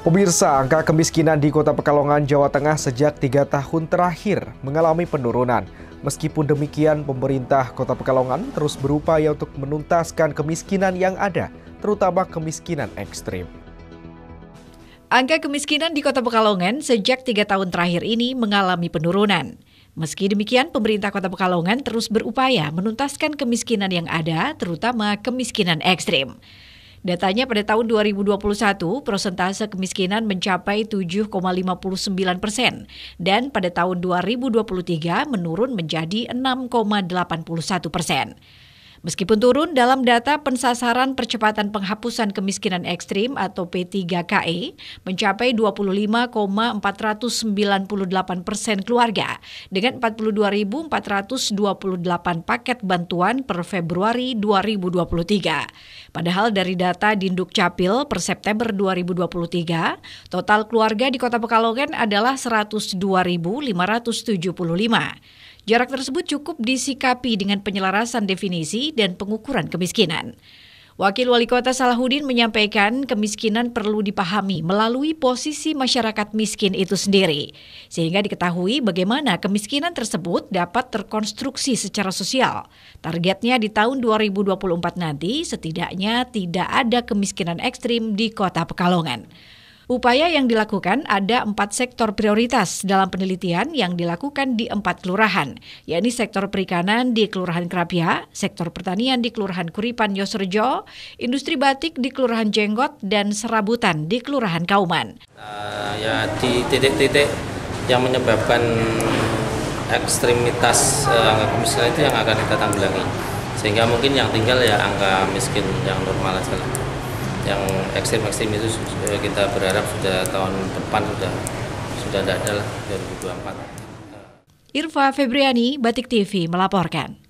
Pemirsa, angka kemiskinan di Kota Pekalongan, Jawa Tengah sejak tiga tahun terakhir mengalami penurunan. Meskipun demikian, pemerintah Kota Pekalongan terus berupaya untuk menuntaskan kemiskinan yang ada, terutama kemiskinan ekstrim. Angka kemiskinan di Kota Pekalongan sejak tiga tahun terakhir ini mengalami penurunan. Meski demikian, pemerintah Kota Pekalongan terus berupaya menuntaskan kemiskinan yang ada, terutama kemiskinan ekstrim. Datanya pada tahun 2021, persentase kemiskinan mencapai 7,59 persen dan pada tahun 2023 menurun menjadi 6,81 persen. Meskipun turun dalam data pensasaran percepatan penghapusan kemiskinan ekstrim atau P3KE mencapai 25,498 persen keluarga dengan 42.428 paket bantuan per Februari 2023. Padahal dari data Dinduk Capil per September 2023, total keluarga di Kota Pekalongan adalah 102.575. Jarak tersebut cukup disikapi dengan penyelarasan definisi dan pengukuran kemiskinan. Wakil Wali Kota Salahuddin menyampaikan kemiskinan perlu dipahami melalui posisi masyarakat miskin itu sendiri, sehingga diketahui bagaimana kemiskinan tersebut dapat terkonstruksi secara sosial. Targetnya di tahun 2024 nanti setidaknya tidak ada kemiskinan ekstrim di kota Pekalongan. Upaya yang dilakukan ada empat sektor prioritas dalam penelitian yang dilakukan di empat kelurahan, yakni sektor perikanan di Kelurahan Krapia, sektor pertanian di Kelurahan Kuripan Yosrejo, industri batik di Kelurahan Jenggot, dan serabutan di Kelurahan Kauman. Uh, ya di titik-titik yang menyebabkan ekstremitas uh, angka kemiskinan itu yang akan kita tanggulangi. Sehingga mungkin yang tinggal ya angka miskin yang normal saja yang ekstrim-ekstrim itu eh, kita berharap sudah tahun depan sudah sudah tidak ada lah 2024. Irfa Febriani, Batik TV melaporkan.